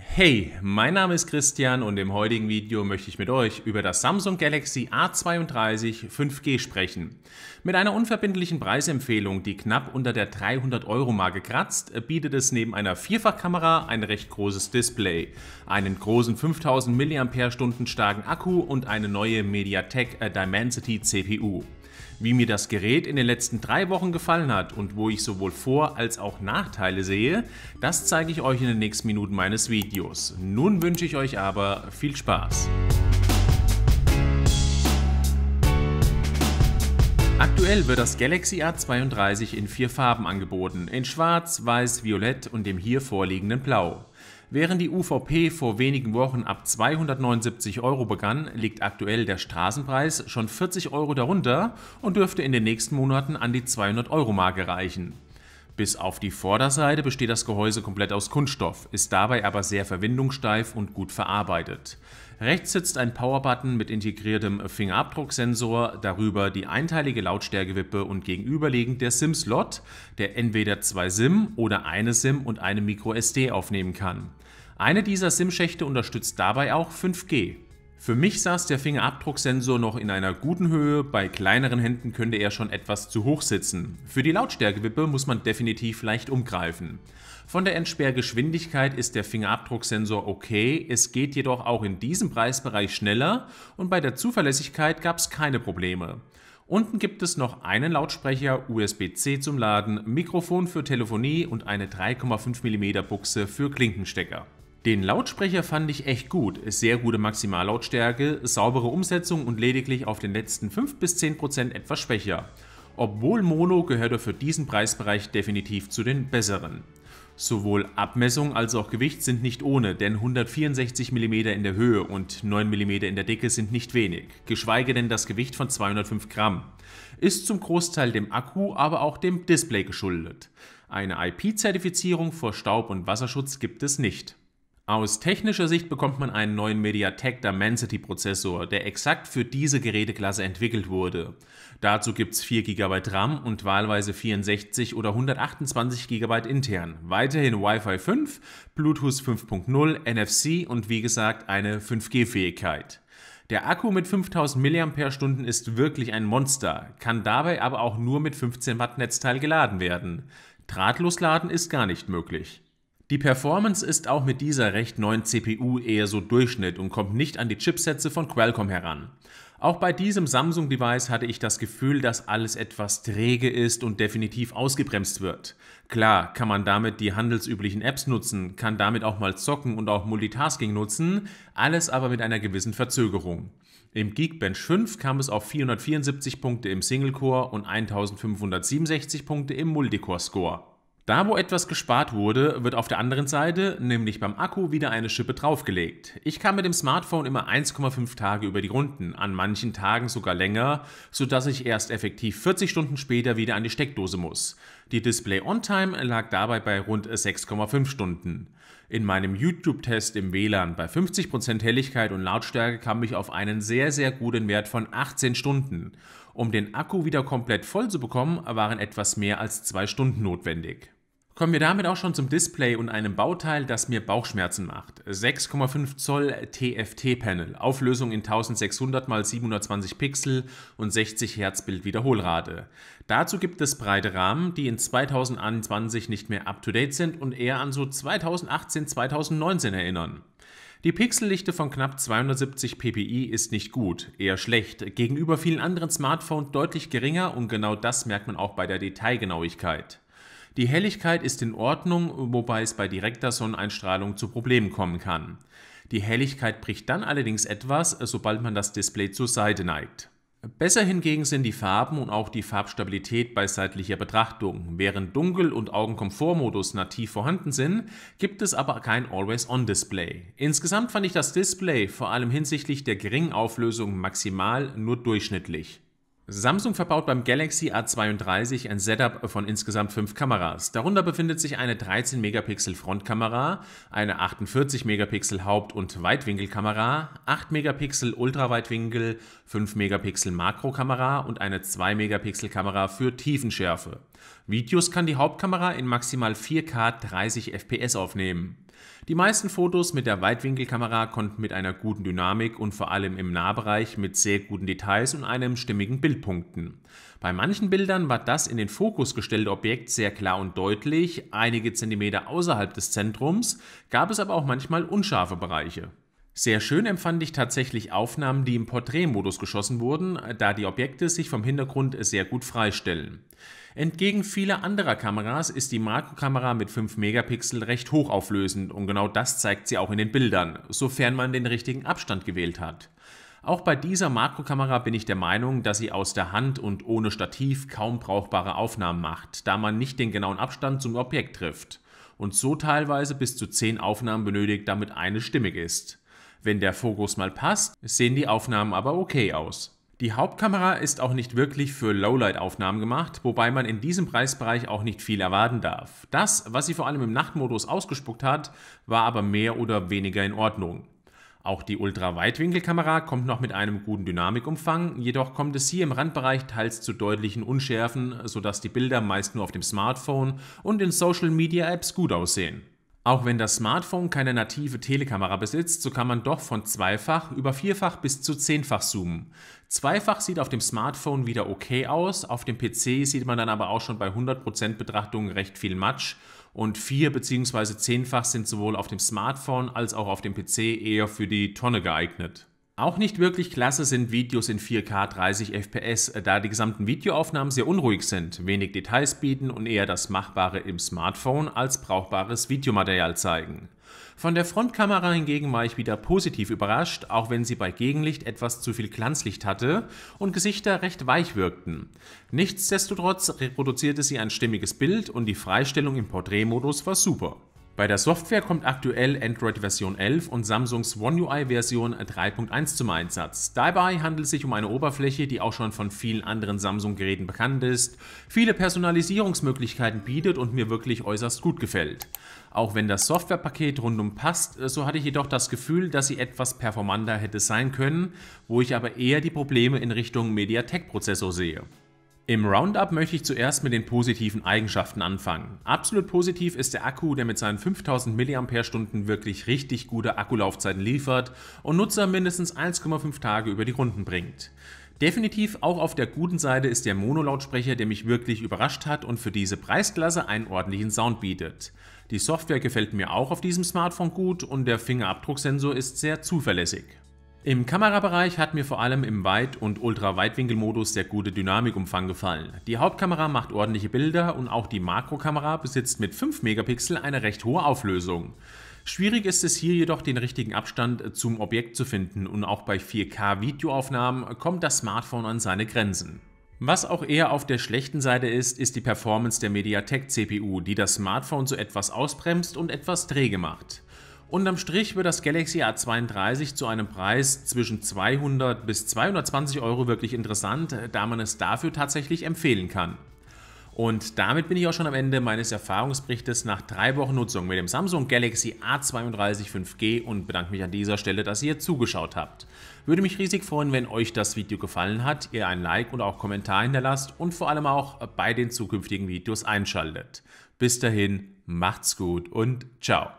Hey, mein Name ist Christian und im heutigen Video möchte ich mit euch über das Samsung Galaxy A32 5G sprechen. Mit einer unverbindlichen Preisempfehlung, die knapp unter der 300 Euro Marke kratzt, bietet es neben einer Vierfachkamera ein recht großes Display, einen großen 5000 mAh starken Akku und eine neue MediaTek äh, Dimensity CPU. Wie mir das Gerät in den letzten drei Wochen gefallen hat und wo ich sowohl Vor- als auch Nachteile sehe, das zeige ich euch in den nächsten Minuten meines Videos. Nun wünsche ich euch aber viel Spaß. Aktuell wird das Galaxy A32 in vier Farben angeboten, in schwarz, weiß, violett und dem hier vorliegenden Blau. Während die UVP vor wenigen Wochen ab 279 Euro begann, liegt aktuell der Straßenpreis schon 40 Euro darunter und dürfte in den nächsten Monaten an die 200 Euro Marke reichen. Bis auf die Vorderseite besteht das Gehäuse komplett aus Kunststoff, ist dabei aber sehr verwindungssteif und gut verarbeitet. Rechts sitzt ein Powerbutton mit integriertem Fingerabdrucksensor, darüber die einteilige Lautstärkewippe und gegenüberliegend der SIM-Slot, der entweder zwei SIM oder eine SIM und eine MicroSD aufnehmen kann. Eine dieser SIM-Schächte unterstützt dabei auch 5G. Für mich saß der Fingerabdrucksensor noch in einer guten Höhe, bei kleineren Händen könnte er schon etwas zu hoch sitzen. Für die Lautstärkewippe muss man definitiv leicht umgreifen. Von der Entsperrgeschwindigkeit ist der Fingerabdrucksensor okay, es geht jedoch auch in diesem Preisbereich schneller und bei der Zuverlässigkeit gab es keine Probleme. Unten gibt es noch einen Lautsprecher, USB-C zum Laden, Mikrofon für Telefonie und eine 3,5 mm Buchse für Klinkenstecker. Den Lautsprecher fand ich echt gut, sehr gute Maximallautstärke, saubere Umsetzung und lediglich auf den letzten 5 bis 10% etwas schwächer. Obwohl Mono gehört er für diesen Preisbereich definitiv zu den besseren. Sowohl Abmessung als auch Gewicht sind nicht ohne, denn 164 mm in der Höhe und 9 mm in der Dicke sind nicht wenig, geschweige denn das Gewicht von 205 Gramm. Ist zum Großteil dem Akku, aber auch dem Display geschuldet. Eine IP-Zertifizierung vor Staub- und Wasserschutz gibt es nicht. Aus technischer Sicht bekommt man einen neuen MediaTek Dimensity Prozessor, der exakt für diese Geräteklasse entwickelt wurde. Dazu gibt's 4 GB RAM und wahlweise 64 oder 128 GB intern. Weiterhin Wi-Fi 5, Bluetooth 5.0, NFC und wie gesagt eine 5G-Fähigkeit. Der Akku mit 5000 mAh ist wirklich ein Monster, kann dabei aber auch nur mit 15 Watt Netzteil geladen werden. Drahtlos laden ist gar nicht möglich. Die Performance ist auch mit dieser recht neuen CPU eher so Durchschnitt und kommt nicht an die Chipsätze von Qualcomm heran. Auch bei diesem Samsung-Device hatte ich das Gefühl, dass alles etwas träge ist und definitiv ausgebremst wird. Klar, kann man damit die handelsüblichen Apps nutzen, kann damit auch mal zocken und auch Multitasking nutzen, alles aber mit einer gewissen Verzögerung. Im Geekbench 5 kam es auf 474 Punkte im Single-Core und 1567 Punkte im Multicore-Score. Da, wo etwas gespart wurde, wird auf der anderen Seite, nämlich beim Akku, wieder eine Schippe draufgelegt. Ich kam mit dem Smartphone immer 1,5 Tage über die Runden, an manchen Tagen sogar länger, sodass ich erst effektiv 40 Stunden später wieder an die Steckdose muss. Die Display-On-Time lag dabei bei rund 6,5 Stunden. In meinem YouTube-Test im WLAN bei 50% Helligkeit und Lautstärke kam ich auf einen sehr, sehr guten Wert von 18 Stunden. Um den Akku wieder komplett voll zu bekommen, waren etwas mehr als zwei Stunden notwendig. Kommen wir damit auch schon zum Display und einem Bauteil, das mir Bauchschmerzen macht. 6,5 Zoll TFT-Panel, Auflösung in 1600 x 720 Pixel und 60 Hertz Bildwiederholrate. Dazu gibt es breite Rahmen, die in 2021 nicht mehr up-to-date sind und eher an so 2018, 2019 erinnern. Die Pixellichte von knapp 270 ppi ist nicht gut, eher schlecht, gegenüber vielen anderen Smartphones deutlich geringer und genau das merkt man auch bei der Detailgenauigkeit. Die Helligkeit ist in Ordnung, wobei es bei direkter Sonneneinstrahlung zu Problemen kommen kann. Die Helligkeit bricht dann allerdings etwas, sobald man das Display zur Seite neigt. Besser hingegen sind die Farben und auch die Farbstabilität bei seitlicher Betrachtung. Während Dunkel- und Augenkomfortmodus nativ vorhanden sind, gibt es aber kein Always-On-Display. Insgesamt fand ich das Display vor allem hinsichtlich der geringen Auflösung maximal nur durchschnittlich. Samsung verbaut beim Galaxy A32 ein Setup von insgesamt fünf Kameras. Darunter befindet sich eine 13-Megapixel-Frontkamera, eine 48-Megapixel-Haupt- und Weitwinkelkamera, 8-Megapixel-Ultraweitwinkel, 5-Megapixel-Makrokamera und eine 2-Megapixel-Kamera für Tiefenschärfe. Videos kann die Hauptkamera in maximal 4K 30 FPS aufnehmen. Die meisten Fotos mit der Weitwinkelkamera konnten mit einer guten Dynamik und vor allem im Nahbereich mit sehr guten Details und einem stimmigen Bild punkten. Bei manchen Bildern war das in den Fokus gestellte Objekt sehr klar und deutlich, einige Zentimeter außerhalb des Zentrums gab es aber auch manchmal unscharfe Bereiche. Sehr schön empfand ich tatsächlich Aufnahmen, die im Porträtmodus geschossen wurden, da die Objekte sich vom Hintergrund sehr gut freistellen. Entgegen vieler anderer Kameras ist die Makrokamera mit 5 Megapixel recht hochauflösend und genau das zeigt sie auch in den Bildern, sofern man den richtigen Abstand gewählt hat. Auch bei dieser Makrokamera bin ich der Meinung, dass sie aus der Hand und ohne Stativ kaum brauchbare Aufnahmen macht, da man nicht den genauen Abstand zum Objekt trifft und so teilweise bis zu 10 Aufnahmen benötigt, damit eine stimmig ist. Wenn der Fokus mal passt, sehen die Aufnahmen aber okay aus. Die Hauptkamera ist auch nicht wirklich für Lowlight-Aufnahmen gemacht, wobei man in diesem Preisbereich auch nicht viel erwarten darf. Das, was sie vor allem im Nachtmodus ausgespuckt hat, war aber mehr oder weniger in Ordnung. Auch die ultra Ultraweitwinkelkamera kommt noch mit einem guten Dynamikumfang, jedoch kommt es hier im Randbereich teils zu deutlichen Unschärfen, sodass die Bilder meist nur auf dem Smartphone und in Social Media Apps gut aussehen. Auch wenn das Smartphone keine native Telekamera besitzt, so kann man doch von zweifach über vierfach bis zu zehnfach zoomen. Zweifach sieht auf dem Smartphone wieder okay aus, auf dem PC sieht man dann aber auch schon bei 100% Betrachtung recht viel Matsch und vier- bzw. zehnfach sind sowohl auf dem Smartphone als auch auf dem PC eher für die Tonne geeignet. Auch nicht wirklich klasse sind Videos in 4K 30 FPS, da die gesamten Videoaufnahmen sehr unruhig sind, wenig Details bieten und eher das Machbare im Smartphone als brauchbares Videomaterial zeigen. Von der Frontkamera hingegen war ich wieder positiv überrascht, auch wenn sie bei Gegenlicht etwas zu viel Glanzlicht hatte und Gesichter recht weich wirkten. Nichtsdestotrotz reproduzierte sie ein stimmiges Bild und die Freistellung im Porträtmodus war super. Bei der Software kommt aktuell Android Version 11 und Samsungs One UI Version 3.1 zum Einsatz. Dabei handelt es sich um eine Oberfläche, die auch schon von vielen anderen Samsung-Geräten bekannt ist, viele Personalisierungsmöglichkeiten bietet und mir wirklich äußerst gut gefällt. Auch wenn das Softwarepaket rundum passt, so hatte ich jedoch das Gefühl, dass sie etwas performanter hätte sein können, wo ich aber eher die Probleme in Richtung MediaTek-Prozessor sehe. Im Roundup möchte ich zuerst mit den positiven Eigenschaften anfangen. Absolut positiv ist der Akku, der mit seinen 5000 mAh wirklich richtig gute Akkulaufzeiten liefert und Nutzer mindestens 1,5 Tage über die Runden bringt. Definitiv auch auf der guten Seite ist der Mono-Lautsprecher, der mich wirklich überrascht hat und für diese Preisklasse einen ordentlichen Sound bietet. Die Software gefällt mir auch auf diesem Smartphone gut und der Fingerabdrucksensor ist sehr zuverlässig. Im Kamerabereich hat mir vor allem im Weit- und Ultraweitwinkelmodus der gute Dynamikumfang gefallen. Die Hauptkamera macht ordentliche Bilder und auch die Makrokamera besitzt mit 5 Megapixel eine recht hohe Auflösung. Schwierig ist es hier jedoch, den richtigen Abstand zum Objekt zu finden und auch bei 4K-Videoaufnahmen kommt das Smartphone an seine Grenzen. Was auch eher auf der schlechten Seite ist, ist die Performance der MediaTek CPU, die das Smartphone so etwas ausbremst und etwas träge macht. Unterm Strich wird das Galaxy A32 zu einem Preis zwischen 200 bis 220 Euro wirklich interessant, äh, da man es dafür tatsächlich empfehlen kann. Und damit bin ich auch schon am Ende meines Erfahrungsberichtes nach drei Wochen Nutzung mit dem Samsung Galaxy A32 5G und bedanke mich an dieser Stelle, dass ihr zugeschaut habt. Würde mich riesig freuen, wenn euch das Video gefallen hat, ihr ein Like und auch Kommentar hinterlasst und vor allem auch bei den zukünftigen Videos einschaltet. Bis dahin, macht's gut und ciao.